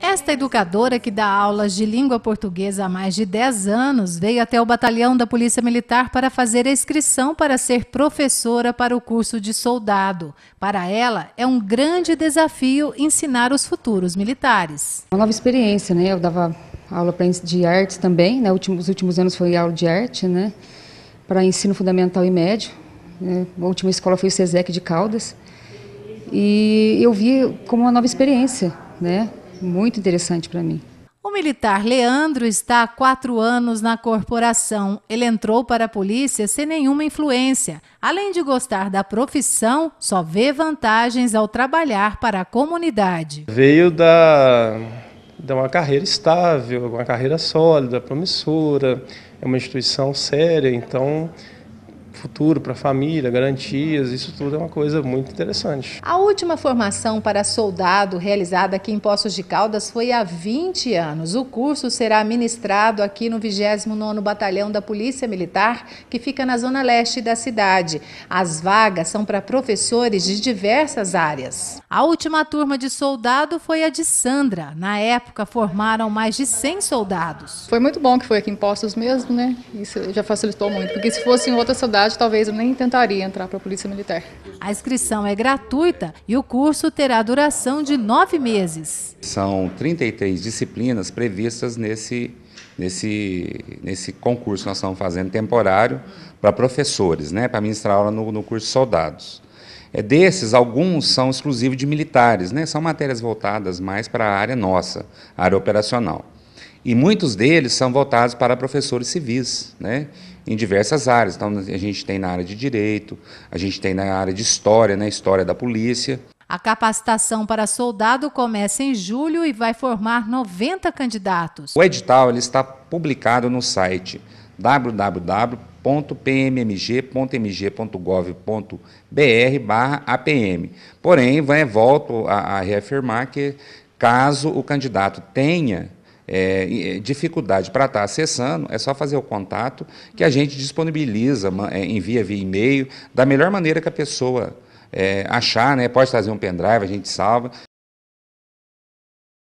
Esta educadora, que dá aulas de língua portuguesa há mais de 10 anos, veio até o batalhão da Polícia Militar para fazer a inscrição para ser professora para o curso de soldado. Para ela, é um grande desafio ensinar os futuros militares. Uma nova experiência, né? Eu dava aula de artes também, né? Os últimos anos foi aula de arte, né? Para ensino fundamental e médio. Né? A última escola foi o SESEC de Caldas. E eu vi como uma nova experiência, né? muito interessante para mim. O militar Leandro está há quatro anos na corporação. Ele entrou para a polícia sem nenhuma influência. Além de gostar da profissão, só vê vantagens ao trabalhar para a comunidade. Veio da, da uma carreira estável, uma carreira sólida, promissora, é uma instituição séria, então futuro para a família, garantias, isso tudo é uma coisa muito interessante. A última formação para soldado realizada aqui em Poços de Caldas foi há 20 anos. O curso será ministrado aqui no 29º Batalhão da Polícia Militar, que fica na zona leste da cidade. As vagas são para professores de diversas áreas. A última turma de soldado foi a de Sandra. Na época, formaram mais de 100 soldados. Foi muito bom que foi aqui em Poços mesmo, né? Isso já facilitou muito, porque se fossem outras cidade idade, talvez eu nem tentaria entrar para a Polícia Militar. A inscrição é gratuita e o curso terá duração de nove meses. São 33 disciplinas previstas nesse, nesse, nesse concurso que nós estamos fazendo temporário para professores, né, para ministrar aula no, no curso soldados. É desses, alguns são exclusivos de militares, né? são matérias voltadas mais para a área nossa, a área operacional. E muitos deles são voltados para professores civis, né? em diversas áreas. Então, a gente tem na área de direito, a gente tem na área de história, né, história da polícia. A capacitação para soldado começa em julho e vai formar 90 candidatos. O edital ele está publicado no site www.pmmg.mg.gov.br/apm. Porém, vai, volto a, a reafirmar que caso o candidato tenha é, é, dificuldade para estar tá acessando, é só fazer o contato que a gente disponibiliza, é, envia via e-mail, da melhor maneira que a pessoa é, achar, né? pode trazer um pendrive, a gente salva.